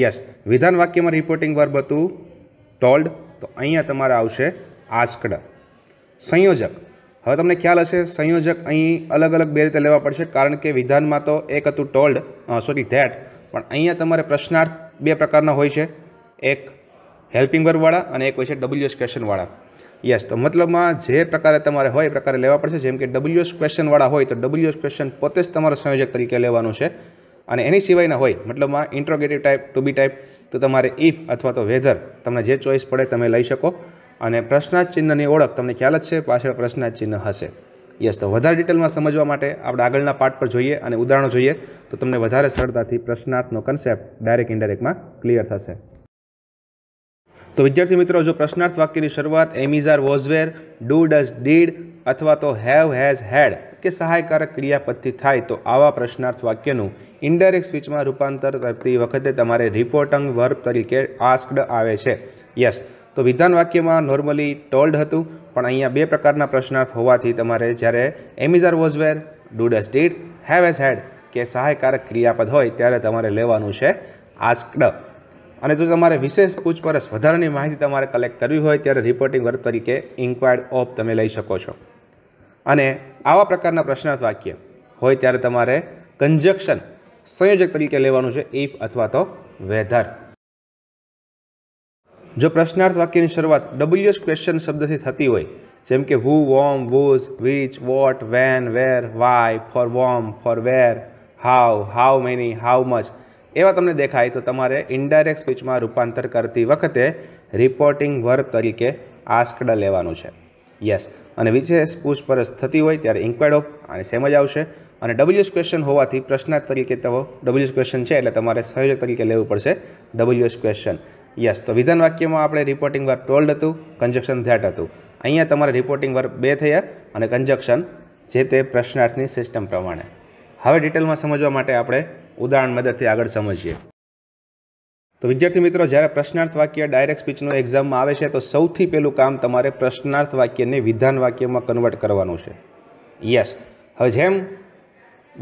યસ વિધાન વાક્યમાં રિપોર્ટિંગ વર્બ હતું ટોલ્ડ તો અહીંયા તમારે આવશે આસ્કડ સંયોજક હવે તમને ખ્યાલ હશે સંયોજક અહીં અલગ અલગ બે રીતે લેવા પડશે કારણ કે વિધાનમાં તો એક હતું ટોલ્ડ સોરી ધેટ પણ અહીંયા તમારે પ્રશ્નાર્થ બે પ્રકારના હોય છે એક હેલ્પિંગ વર્બવાળા અને એક હોય છે ડબલ્યુએસ ક્વેશ્ચનવાળા યસ તો મતલબમાં જે પ્રકારે તમારે હોય એ પ્રકારે લેવા પડશે જેમ કે ડબલ્યુએસ ક્વેશ્ચનવાળા હોય તો ડબલ્યુએસ ક્વેશ્ચન પોતે જ તમારો સંયોજક તરીકે લેવાનું છે અને એની સિવાયના હોય મતલબમાં interrogative type to be type તો તમારે ઇફ અથવા તો વેધર તમને જે ચોઈસ પડે તમે લઈ શકો અને પ્રશ્નાચિહ્નની ઓળખ તમને ખ્યાલ જ છે પાછળ પ્રશ્નાચિહ્ન હશે યસ તો વધારે ડિટેલમાં સમજવા માટે આપણે આગળના પાર્ટ પર જોઈએ અને ઉદાહરણો જોઈએ તો તમને વધારે સરળતાથી પ્રશ્નાર્થનો કન્સેપ્ટ ડાયરેક્ટ ઇન્ડાયરેક્ટમાં ક્લિયર થશે તો વિદ્યાર્થી મિત્રો જો પ્રશ્નાર્થ વાક્યની શરૂઆત am is are was were do does did અથવા તો હેવ હેઝ હેડ કે સહાયકારક ક્રિયાપદથી થાય તો આવા પ્રશ્નાર્થ વાક્યનું ઇન્ડાયરેક્ટ સ્પીચમાં રૂપાંતર કરતી વખતે તમારે રિપોર્ટંગ વર્બ તરીકે આસ્કડ આવે છે યસ તો વિધાન વાક્યમાં નોર્મલી ટોલ્ડ હતું પણ અહીંયા બે પ્રકારના પ્રશ્નાર્થ હોવાથી તમારે જ્યારે am is are was were were do does did have has had કે સહાયકારક ક્રિયાપદ હોય ત્યારે તમારે લેવાનું છે આસ્કડ અને જો તમારે વિશેષ પૂછપરછ વધારાની માહિતી તમારે કલેક્ટ કરવી હોય ત્યારે રિપોર્ટિંગ વર્ક તરીકે ઇન્ક્વાયર્ડ ઓફ તમે લઈ શકો છો અને આવા પ્રકારના પ્રશ્નાર્થ વાક્ય હોય ત્યારે તમારે કન્જક્શન સંયોજક તરીકે લેવાનું છે ઇફ અથવા તો વેધર જો પ્રશ્નાર્થ વાક્યની શરૂઆત ડબલ્યુએસ ક્વેશ્ચન શબ્દથી થતી હોય જેમ કે who whom whose which what when where why for whom for where how how many how much એવા તમને દેખાય તો તમારે ઇન્ડાયરેક્ટ સ્પીચમાં રૂપાંતર કરતી વખતે રિપોર્ટિંગ વર્બ તરીકે આસ્કડ લેવાનું છે યસ અને વિશેષ પૂછપરછ થતી હોય ત્યારે ઇન્ક્વાયર્ડ ઓફ અને સેમ જ આવશે અને ડબલ્યુએસ ક્વેશ્ચન હોવાથી પ્રશ્નાર્થ તરીકે તો ડબલ્યુએસ ક્વેશ્ચન છે એટલે તમારે સંયોજક તરીકે લેવું પડશે ડબલ્યુએસ ક્વેશ્ચન યસ તો વિધાન વાક્યમાં આપણે રિપોર્ટિંગ વર્બ ટોલ્ડ હતું કન્જક્શન ધેટ હતું અહીંયા તમારે રિપોર્ટિંગ વર્ક બે થયા અને કન્જક્શન જે તે પ્રશ્નાર્થની સિસ્ટમ પ્રમાણે હવે ડિટેલમાં સમજવા માટે આપણે ઉદાહરણ મદદથી આગળ સમજીએ તો વિદ્યાર્થી મિત્રો જ્યારે પ્રશ્નાર્થ વાક્ય ડાયરેક્ટ સ્પીચનો એક્ઝામમાં આવે છે તો સૌથી પહેલું કામ તમારે પ્રશ્નાર્થ વાક્યને વિધાન વાક્યમાં કન્વર્ટ કરવાનું છે યસ હવે જેમ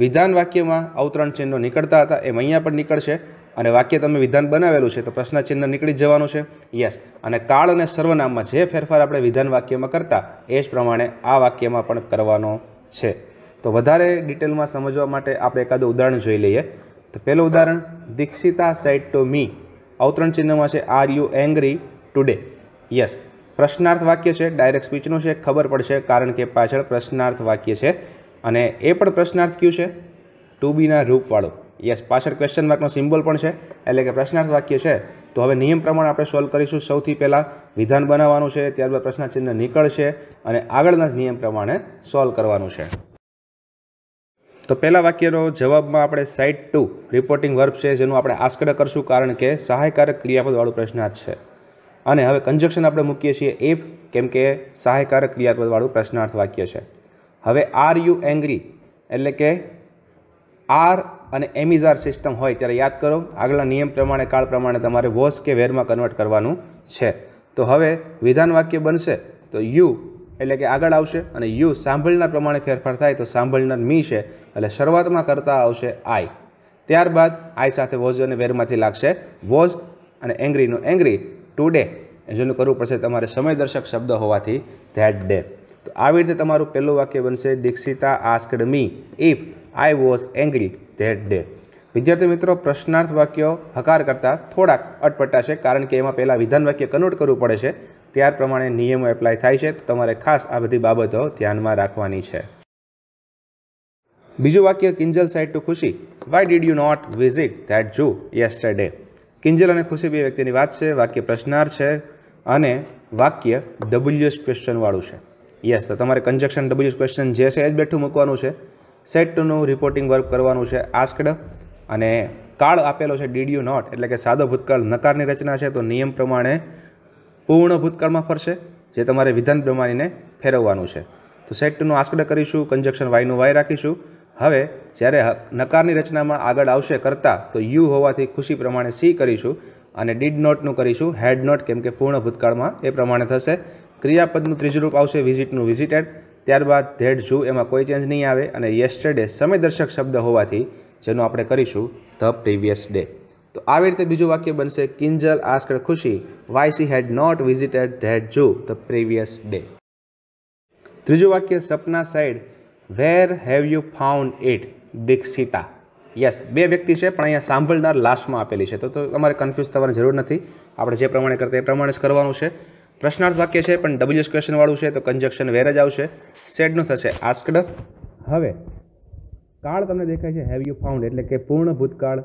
વિધાન વાક્યમાં અવતરણ ચિહ્નો નીકળતા હતા એમ અહીંયા પણ નીકળશે અને વાક્ય તમે વિધાન બનાવેલું છે તો પ્રશ્નચિહ્ન નીકળી જવાનું છે યસ અને કાળ અને સર્વનામમાં જે ફેરફાર આપણે વિધાન વાક્યમાં કરતા એ જ પ્રમાણે આ વાક્યમાં પણ કરવાનો છે તો વધારે ડિટેલમાં સમજવા માટે આપણે એકાદું ઉદાહરણ જોઈ લઈએ તો પહેલું ઉદાહરણ દીક્ષિતા સેટ ટુ મી અવતરણ ચિહ્નમાં છે are you angry today yes પ્રશ્નાર્થ વાક્ય છે ડાયરેક્ટ સ્પીચનું છે ખબર પડશે કારણ કે પાછળ પ્રશ્નાર્થ વાક્ય છે અને એ પણ પ્રશ્નાર્થ કયું છે ટુ બીના રૂપવાળું યસ પાછળ ક્વેશ્ચન માર્કનો સિમ્બોલ પણ છે એટલે કે પ્રશ્નાર્થ વાક્ય છે તો હવે નિયમ પ્રમાણે આપણે સોલ્વ કરીશું સૌથી પહેલાં વિધાન બનાવવાનું છે ત્યારબાદ પ્રશ્નાચિહ્ન નીકળશે અને આગળના નિયમ પ્રમાણે સોલ્વ કરવાનું છે તો પહેલાં વાક્યનો જવાબમાં આપણે સાઇટ ટુ રિપોર્ટિંગ વર્બ છે જેનું આપણે આસ્કડ કરશું કારણ કે સહાયકારક ક્રિયાપદવાળું પ્રશ્નાર્થ છે અને હવે કન્જક્શન આપણે મૂકીએ છીએ એફ કેમ કે સહાયકારક ક્રિયાપદવાળું પ્રશ્નાર્થ વાક્ય છે હવે આર યુ એંગ્રી એટલે કે આર અને એમિઝાર સિસ્ટમ હોય ત્યારે યાદ કરો આગલા નિયમ પ્રમાણે કાળ પ્રમાણે તમારે વોશ કે વેરમાં કન્વર્ટ કરવાનું છે તો હવે વિધાન વાક્ય બનશે તો યુ એટલે કે આગળ આવશે અને યુ સાંભળનાર પ્રમાણે ફેરફાર થાય તો સાંભળનાર મી છે એટલે શરૂઆતમાં કરતા આવશે આઈ ત્યારબાદ આઈ સાથે વોઝ અને વેરમાંથી લાગશે વોઝ અને એંગ્રીનું એંગ્રી ટુડે જેનું કરવું પડશે તમારે સમયદર્શક શબ્દ હોવાથી ધેટ ડે તો આવી રીતે તમારું પહેલું વાક્ય બનશે Dikshita asked me if I was angry that day વિદ્યાર્થી મિત્રો પ્રશ્નાર્થ વાક્યો હકાર કરતાં થોડાક અટપટા છે કારણ કે એમાં પહેલાં વિધાન વાક્ય કન્વર્ટ કરવું પડે છે ત્યાર પ્રમાણે નિયમો એપ્લાય થાય છે તો તમારે ખાસ આ બધી બાબતો ધ્યાનમાં રાખવાની છે બીજું વાક્ય Kinjal said to Khushi why did you not visit that zoo yesterday Kinjal અને ખુશી બે વ્યક્તિની વાત છે વાક્ય પ્રશ્નાર્થ છે અને વાક્ય ડબલ્યુએસ ક્વેશ્ચનવાળું છે યસ તો તમારે કન્જેક્શન ડબલ્યુએસ ક્વેશ્ચન જે છે એ જ બેઠું મૂકવાનું છે સેટ ટુનું રિપોર્ટિંગ વર્ક કરવાનું છે આસ્કડ અને કાળ આપેલો છે ડીડીયુ નોટ એટલે કે સાદો ભૂતકાળ નકારની રચના છે તો નિયમ પ્રમાણે પૂર્ણ ભૂતકાળમાં ફરશે જે તમારે વિધાન પ્રમાણેને ફેરવવાનું છે તો સેટ ટુનું આસ્કડ કરીશું કંજક્શન વાયનું વાય રાખીશું હવે જ્યારે નકારની રચનામાં આગળ આવશે કરતાં તો યુ હોવાથી ખુશી પ્રમાણે સી કરીશું અને ડીડ નોટનું કરીશું હેડ નોટ કેમ કે પૂર્ણ ભૂતકાળમાં એ પ્રમાણે થશે ક્રિયાપદનું ત્રીજું રૂપ આવશે વિઝિટનું વિઝિટેડ ત્યારબાદ ધેડ ઝૂ એમાં કોઈ ચેન્જ નહીં આવે અને યેસ્ટરડે સમયદર્શક શબ્દ હોવાથી જેનું આપણે કરીશું ધ પ્રીવિયસ ડે તો આવી રીતે બીજું વાક્ય બનશે Kinjal asked Khushi why she had not visited that zoo the previous day ત્રીજું વાક્ય Sapna said where have you found it Dikshita yes બે વ્યક્તિ છે પણ અહીંયા સાંભળનાર લાસ્ટમાં આપેલી છે તો તમારે કન્ફ્યુઝ થવાની જરૂર નથી આપણે જે પ્રમાણે કરતા એ પ્રમાણે જ કરવાનું છે પ્રશ્નાર્થ વાક્ય છે પણ ડબલ્યુસ ક્વેશ્ચનવાળું છે તો કન્જક્શન વેર જ આવશે સેડનું થશે આસ્કડ હવે કાળ તમને દેખાય છે હેવ યુ ફાઉન્ડ એટલે કે પૂર્ણ ભૂતકાળ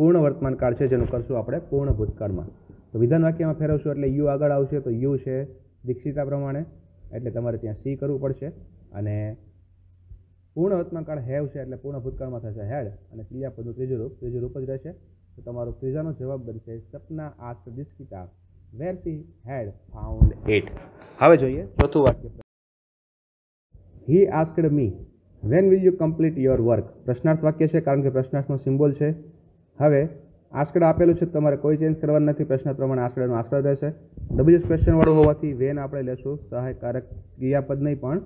પૂર્ણ વર્તમાન કાળ છે જેનું કરશું આપણે પૂર્ણ ભૂતકાળમાં તો વિધાન વાક્યમાં ફેરવશું એટલે યુ આગળ આવશે તો યુ છે દીક્ષિતા પ્રમાણે એટલે તમારે ત્યાં સી કરવું પડશે અને પૂર્ણ વર્તમાન કાળ હેવ છે એટલે પૂર્ણ ભૂતકાળમાં થશે હેડ અને ક્રિયાપદનું ત્રીજું રૂપ ત્રીજું રૂપ જ રહેશે તો તમારો ત્રીજાનો જવાબ બનશે Sapna asked Dikshita where she had found it હવે જોઈએ ચોથું વાક્ય he asked me when will you complete your work પ્રશ્નાર્થ વાક્ય છે કારણ કે પ્રશ્નાર્થનો સિમ્બોલ છે હવે આસ્કડ આપેલું છે તમારે કોઈ ચેન્જ કરવાનું નથી પ્રશ્ન પ્રમાણે આસ્કડનો આસ્કડ રહેશે ડબલ્યુ ક્વેશ્ચનવાળું હોવાથી વેન આપણે લેશું સહાયકારક ક્રિયાપદ નહીં પણ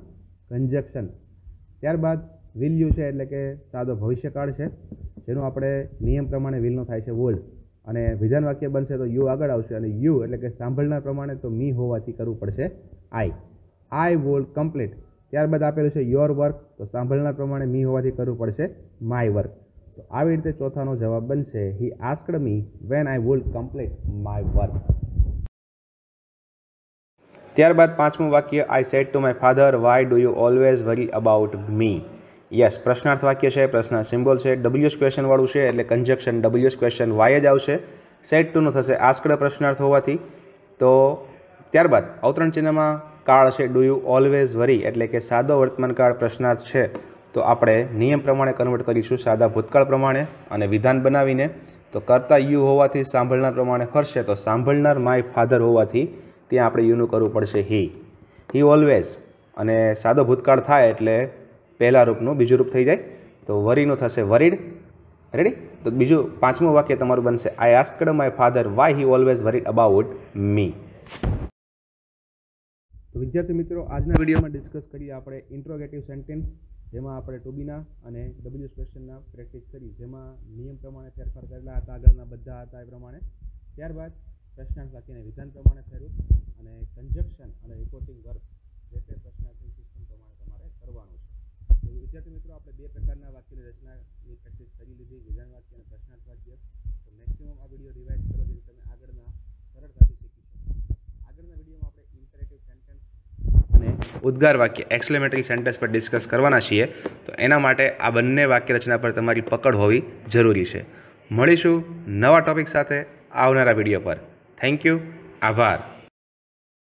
કન્જક્શન ત્યારબાદ વિલ યુ છે એટલે કે સાદો ભવિષ્યકાળ છે જેનું આપણે નિયમ પ્રમાણે વિલનો થાય છે વોલ્ડ અને વિધાન વાક્ય બનશે તો યુ આગળ આવશે અને યુ એટલે કે સાંભળનાર પ્રમાણે તો મી હોવાથી કરવું પડશે આઈ આઈ વોલ કમ્પ્લીટ ત્યારબાદ આપેલું છે યોર વર્ક તો સાંભળનાર પ્રમાણે મી હોવાથી કરવું પડશે માય વર્ક તો આવી રીતે ચોથાનો જવાબ બનશે he asked me when I would complete my work ત્યારબાદ પાંચમું વાક્ય I said to my father why do you always worry about me yes પ્રશ્નાર્થ વાક્ય છે પ્રશ્ન સિમ્બોલ છે ડબલ્યુસ ક્વેશ્ચનવાળું છે એટલે કન્જક્શન ડબલ્યુસ ક્વેશ્ચન વાય જ આવશે સેટ ટુનું થશે આસ્કડ પ્રશ્નાર્થ હોવાથી તો ત્યારબાદ અવતરણ ચિહ્નમાં કાળ છે ડુ યુ ઓલવેઝ વરી એટલે કે સાદો વર્તમાનકાળ પ્રશ્નાર્થ છે તો આપણે નિયમ પ્રમાણે કન્વર્ટ કરીશું સાદા ભૂતકાળ પ્રમાણે અને વિધાન બનાવીને તો કરતા યુ હોવાથી સાંભળનાર પ્રમાણે ફરશે તો સાંભળનાર માય ફાધર હોવાથી ત્યાં આપણે યુનું કરવું પડશે હી હી ઓલવેઝ અને સાદો ભૂતકાળ થાય એટલે પહેલાં રૂપનું બીજું રૂપ થઈ જાય તો વરીનું થશે વરીડ રેડી તો બીજું પાંચમું વાક્ય તમારું બનશે I asked my father why he always worried about me તો વિદ્યાર્થી મિત્રો આજના વિડીયોમાં ડિસ્કસ કરીએ આપણે ઇન્ટ્રોગેટિવ સેન્ટેન્સ જેમાં આપણે ટુબીના અને ડબલ્યુ સ્પેશનના પ્રેક્ટિસ કરી જેમાં નિયમ પ્રમાણે ફેરફાર કરેલા હતા આગળના બધા હતા એ પ્રમાણે ત્યારબાદ પ્રશ્નાર્થ વાક્યને વિધાન પ્રમાણે ફેરવું અને કન્જક્શન અને રિપોર્ટિંગ વર્ક જે તે પ્રશ્નાર્થની સિસ્ટમ પ્રમાણે તમારે કરવાનું વિદ્યાર્થી મિત્રો આપણે બે પ્રકારના વાક્યની રચનાની પ્રેક્ટિસ કરી લીધી વિધાન વાક્ય અને પ્રશ્નાર્થ વાક્ય તો મેક્સિમમ આ વિડીયો રિવાઇઝ કરો જેથી તમે આગળના સરળતાથી શીખી શકો આગળના વિડીયોમાં આપણે ઇમ્પેરેટિવ સેન્ટેન્સ અને ઉદ્ગાર વાક્ય એક્સલેમેટરી સેન્ટેન્સ પર ડિસ્કસ કરવાના છીએ તો એના માટે આ બંને વાક્ય રચના પર તમારી પકડ હોવી જરૂરી છે મળીશું નવા ટોપિક સાથે આવનારા વિડીયો પર થેન્ક યુ આભાર